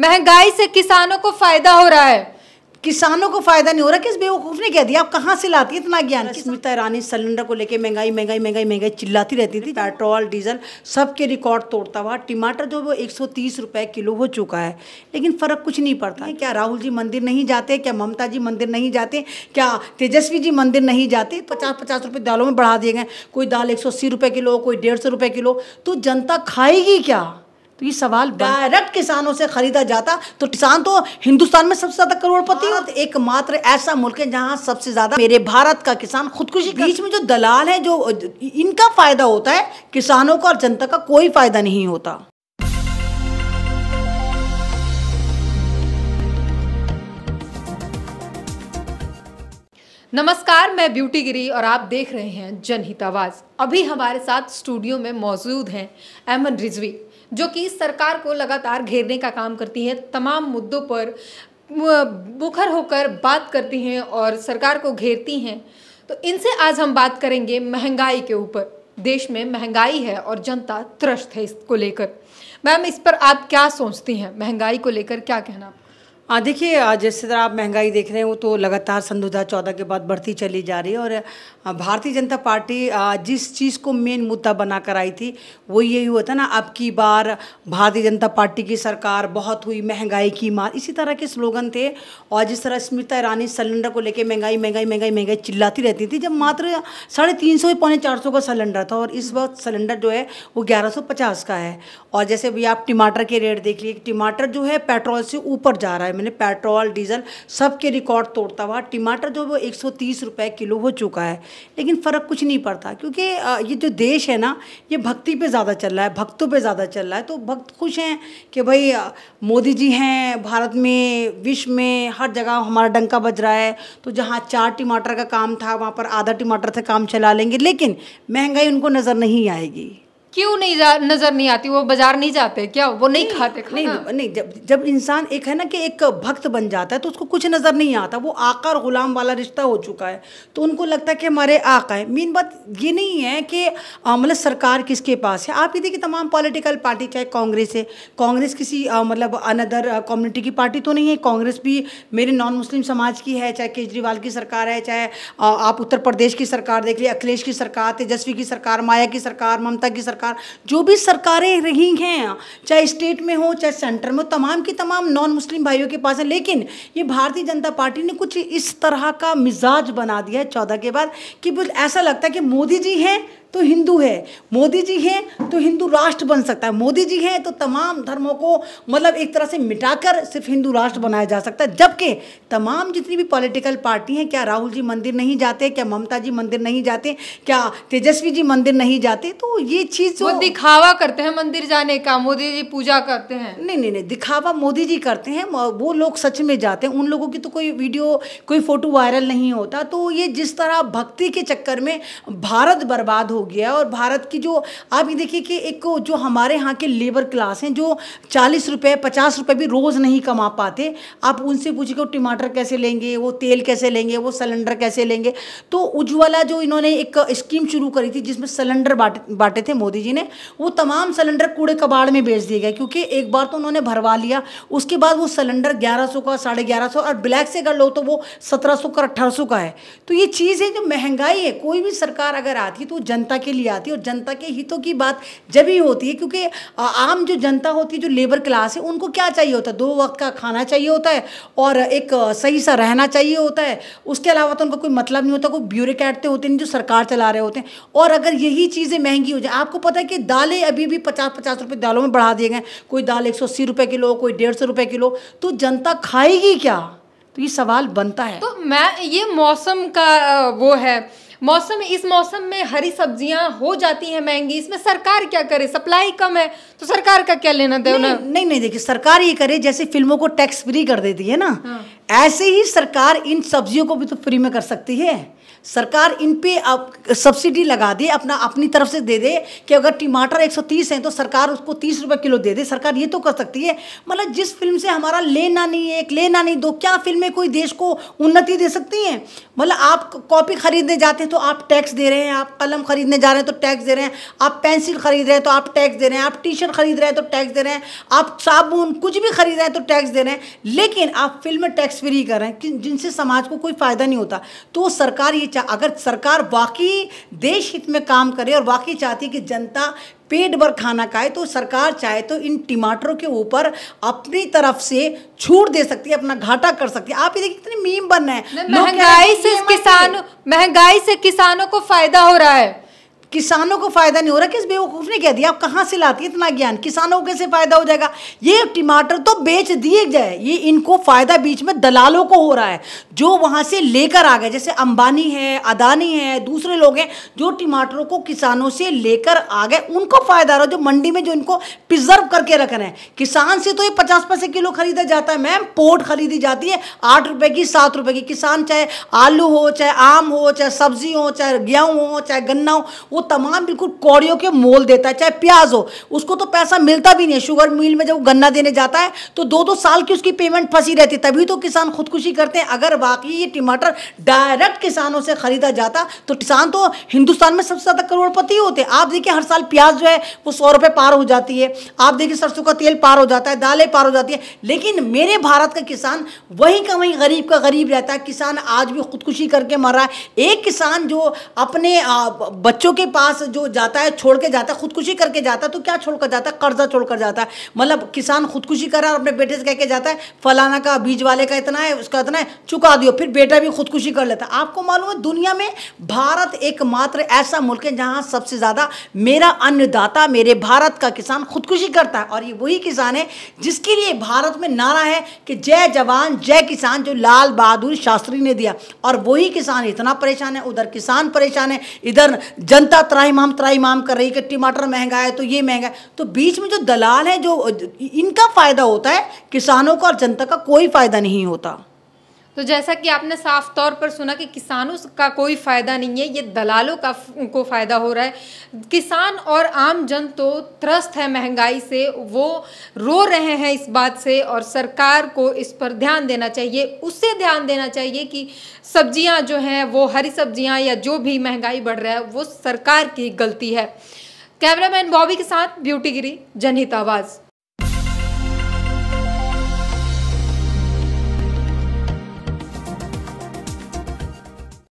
महंगाई से किसानों को फायदा हो रहा है किसानों को फायदा नहीं हो रहा किस बेवकूफ ने कह दिया आप कहाँ से लाती इतना ज्ञान स्मिता ईरानी सिलेंडर को लेके महंगाई महंगाई महंगाई महंगाई चिल्लाती रहती थी पेट्रोल डीजल सबके रिकॉर्ड तोड़ता हुआ टमाटर जो वो 130 रुपए किलो हो चुका है लेकिन फर्क कुछ नहीं पड़ता क्या राहुल जी मंदिर नहीं जाते क्या ममता जी मंदिर नहीं जाते क्या तेजस्वी जी मंदिर नहीं जाते पचास पचास रुपये दालों में बढ़ा दिए गए कोई दाल एक सौ किलो कोई डेढ़ किलो तो जनता खाएगी क्या तो ये सवाल डायरेक्ट किसानों से खरीदा जाता तो किसान तो हिंदुस्तान में सबसे ज्यादा करोड़पति और एकमात्र ऐसा मुल्क है जहाँ सबसे ज्यादा मेरे भारत का किसान खुदकुशी बीच में जो दलाल है जो इनका फायदा होता है किसानों का और जनता का कोई फायदा नहीं होता नमस्कार मैं ब्यूटी गिरी और आप देख रहे हैं जनहित आवाज अभी हमारे साथ स्टूडियो में मौजूद हैं अहमद रिजवी जो कि सरकार को लगातार घेरने का काम करती है तमाम मुद्दों पर मुखर होकर बात करती हैं और सरकार को घेरती हैं तो इनसे आज हम बात करेंगे महंगाई के ऊपर देश में महंगाई है और जनता त्रस्त है इसको लेकर मैम इस पर आप क्या सोचती हैं महंगाई को लेकर क्या कहना हाँ देखिए जिस तरह आप महंगाई देख रहे हैं वो तो लगातार सन दो हज़ार चौदह के बाद बढ़ती चली जा रही है और भारतीय जनता पार्टी जिस चीज़ को मेन मुद्दा बनाकर आई थी वो यही हुआ था ना अब की बार भारतीय जनता पार्टी की सरकार बहुत हुई महंगाई की मार इसी तरह के स्लोगन थे और जिस तरह स्मृता ईरानी सिलेंडर को लेकर महंगाई महंगाई महंगाई महंगाई चिल्लाती रहती थी जब मात्र साढ़े तीन सौ पौने चार सौ का सिलेंडर था और इस वक्त सिलेंडर जो है वो ग्यारह सौ पचास का है और जैसे भी आप टमाटर के रेट देख लीजिए टमाटर जो है पेट्रोल से ऊपर जा रहा है मैंने पेट्रोल डीजल सबके रिकॉर्ड तोड़ता हुआ टमाटर जो वो एक सौ किलो हो चुका है लेकिन फ़र्क कुछ नहीं पड़ता क्योंकि ये जो देश है ना ये भक्ति पे ज़्यादा चल रहा है भक्तों पे ज़्यादा चल रहा है तो भक्त खुश हैं कि भाई मोदी जी हैं भारत में विश्व में हर जगह हमारा डंका बज रहा है तो जहाँ चार टमाटर का काम था वहाँ पर आधा टमाटर से काम चला लेंगे लेकिन महंगाई उनको नज़र नहीं आएगी क्यों नहीं जा नज़र नहीं आती वो बाजार नहीं जाते क्या वो नहीं, नहीं खाते खाना? नहीं नहीं जब जब इंसान एक है ना कि एक भक्त बन जाता है तो उसको कुछ नज़र नहीं आता वो आका और ग़ुलाम वाला रिश्ता हो चुका है तो उनको लगता है कि हमारे आका है मेन बात ये नहीं है कि मतलब सरकार किसके पास है आप ये देखिए तमाम पॉलिटिकल पार्टी चाहे कांग्रेस है कांग्रेस किसी मतलब अनदर कम्युनिटी की पार्टी तो नहीं है कांग्रेस भी मेरे नॉन मुस्लिम समाज की है चाहे केजरीवाल की सरकार है चाहे आप उत्तर प्रदेश की सरकार देख लीजिए अखिलेश की सरकार तेजस्वी की सरकार माया की सरकार ममता की सरकार सरकार जो भी सरकारें रही हैं चाहे स्टेट में हो चाहे सेंटर में हो तमाम की तमाम नॉन मुस्लिम भाइयों के पास है लेकिन ये भारतीय जनता पार्टी ने कुछ इस तरह का मिजाज बना दिया है चौदह के बाद कि ऐसा लगता है कि मोदी जी हैं तो हिंदू है मोदी जी हैं तो हिंदू राष्ट्र बन सकता है मोदी जी हैं तो तमाम धर्मों को मतलब एक तरह से मिटाकर सिर्फ हिंदू राष्ट्र बनाया जा सकता है जबकि तमाम जितनी भी पॉलिटिकल पार्टी हैं क्या राहुल जी मंदिर नहीं जाते क्या ममता जी मंदिर नहीं जाते क्या तेजस्वी जी मंदिर नहीं जाते तो ये चीज़ जो वो दिखावा करते हैं मंदिर जाने का मोदी जी पूजा करते हैं नहीं नहीं नहीं दिखावा मोदी जी करते हैं वो लोग सच में जाते हैं उन लोगों की तो कोई वीडियो कोई फोटो वायरल नहीं होता तो ये जिस तरह भक्ति के चक्कर में भारत बर्बाद हो गया और भारत की जो आप ये देखिए कि एक जो हमारे यहाँ के लेबर क्लास हैं जो चालीस रुपये पचास रुपये भी रोज़ नहीं कमा पाते आप उनसे पूछिए वो टमाटर कैसे लेंगे वो तेल कैसे लेंगे वो सिलेंडर कैसे लेंगे तो उज्ज्वला जो इन्होंने एक स्कीम शुरू करी थी जिसमें सिलेंडर बांटे थे मोदी जी ने वो तमाम सिलेंडर कूड़े कबाड़ में बेच दिए गए क्योंकि एक बार तो उन्होंने भरवा लिया उसके बाद वो सिलेंडर ग्यारह का साढ़े ग्यारह और ब्लैक से अगर लो तो वो सत्रह का अट्ठारह का है तो ये चीज़ है जो महंगाई है कोई भी सरकार अगर आती है तो जनता के लिए आती है और जनता के हितों की बात जब ही होती है क्योंकि आम जो जनता होती है जो लेबर क्लास है उनको क्या चाहिए होता है दो वक्त का खाना चाहिए होता है और एक सही सा रहना चाहिए होता है उसके अलावा तो उनका कोई मतलब नहीं होता कोई ब्यूरोक्रेट होते नहीं जो सरकार चला रहे होते हैं और अगर यही चीज़ें महंगी हो जाए आपको पता पता है कि दालें अभी भी पचास पचास रुपये दालों में बढ़ा दिए गए कोई दाल एक सौ किलो कोई डेढ़ सौ किलो तो जनता खाएगी क्या तो ये सवाल बनता है तो मैं ये मौसम का वो है मौसम इस मौसम में हरी सब्जियां हो जाती हैं महंगी इसमें सरकार क्या करे सप्लाई कम है तो सरकार का क्या लेना दे नहीं नहीं, नहीं देखिए सरकार ये करे जैसे फिल्मों को टैक्स फ्री कर देती है ना हाँ। ऐसे ही सरकार इन सब्जियों को भी तो फ्री में कर सकती है सरकार इन पे आप सब्सिडी लगा दे अपना अपनी तरफ से दे दे कि अगर टमाटर 130 हैं तो सरकार उसको तीस रुपये किलो दे दे सरकार ये तो कर सकती है मतलब जिस फिल्म से हमारा लेना नहीं है एक लेना नहीं दो क्या फिल्में कोई देश को उन्नति दे सकती हैं मतलब आप कॉपी खरीदने जाते हैं तो आप टैक्स दे रहे हैं आप कलम खरीदने जा रहे हैं तो टैक्स दे रहे हैं आप पेंसिल खरीद रहे हैं तो आप टैक्स दे रहे हैं आप टी शर्ट खरीद रहे हैं तो टैक्स दे रहे हैं आप साबुन कुछ भी खरीद रहे हैं तो टैक्स दे रहे हैं लेकिन आप फिल्म टैक्स फ्री कर रहे हैं जिनसे समाज को कोई फ़ायदा नहीं होता तो सरकार ये अगर सरकार वाकई देश हित में काम करे और वाकई चाहती कि जनता पेट भर खाना खाए तो सरकार चाहे तो इन टमाटरों के ऊपर अपनी तरफ से छूट दे सकती है अपना घाटा कर सकती है आप ये देखिए कितने मीम बन रहे हैं महंगाई से किसान महंगाई से किसानों को फायदा हो रहा है किसानों को फ़ायदा नहीं हो रहा किस बेवकूफ़ ने कह दिया आप कहाँ से लाती है इतना ज्ञान किसानों को कैसे फ़ायदा हो जाएगा ये टमाटर तो बेच दिए जाए ये इनको फ़ायदा बीच में दलालों को हो रहा है जो वहां से लेकर आ गए जैसे अंबानी है अदानी है दूसरे लोग हैं जो टमाटरों को किसानों से लेकर आ गए उनको फ़ायदा रहा जो मंडी में जो इनको प्रिजर्व करके रख रहे हैं किसान से तो ये पचास पैसे किलो खरीदा जाता है मैम पोट खरीदी जाती है आठ रुपए की सात रुपए की किसान चाहे आलू हो चाहे आम हो चाहे सब्जी हो चाहे गेहूँ हो चाहे गन्ना हो वो तमाम बिल्कुल कौड़ियों के मोल देता है चाहे प्याज हो उसको तो पैसा मिलता भी नहीं है शुगर मिल में जब गन्ना देने जाता है तो दो दो साल की उसकी पेमेंट फंसी रहती तभी तो किसान खुदकुशी करते हैं अगर वाकई ये टमाटर डायरेक्ट किसानों से खरीदा जाता तो किसान तो हिंदुस्तान में सबसे ज़्यादा करोड़पति होते आप देखिए हर साल प्याज जो है वो सौ रुपये पार हो जाती है आप देखिए सरसों का तेल पार हो जाता है दालें पार हो जाती है लेकिन मेरे भारत का किसान वहीं का वहीं गरीब का गरीब रहता है किसान आज भी खुदकुशी करके मर रहा है एक किसान जो अपने बच्चों के पास जो जाता है छोड़ के जाता है खुदकुशी करके जाता है तो क्या छोड़ कर जाता है कर्जा छोड़ कर जाता है मतलब किसान खुदकुशी करा और अपने बेटे से कह के जाता है फलाना का बीज वाले का इतना है उसका इतना है चुका दियो फिर बेटा भी खुदकुशी कर लेता है आपको मालूम है दुनिया में भारत एकमात्र ऐसा मुल्क है जहाँ सबसे ज़्यादा मेरा अन्नदाता मेरे भारत का किसान खुदकुशी करता है और ये वही किसान है जिसके लिए भारत में नारा है कि जय जवान जय किसान जो लाल बहादुर शास्त्री ने दिया और वही किसान इतना परेशान है उधर किसान परेशान है इधर जनता त्राई माम त्राई माम कर रही है कि टमाटर महंगा है तो ये महंगा है तो बीच में जो दलाल है जो इनका फ़ायदा होता है किसानों का और जनता का कोई फ़ायदा नहीं होता तो जैसा कि आपने साफ तौर पर सुना कि किसानों का कोई फ़ायदा नहीं है ये दलालों का को फ़ायदा हो रहा है किसान और आम जन तो त्रस्त है महंगाई से वो रो रहे हैं इस बात से और सरकार को इस पर ध्यान देना चाहिए उससे ध्यान देना चाहिए कि सब्जियां जो हैं वो हरी सब्जियां या जो भी महंगाई बढ़ रहा है वो सरकार की गलती है कैमरामैन बॉबी के साथ ब्यूटी गिरी जनहित आवाज़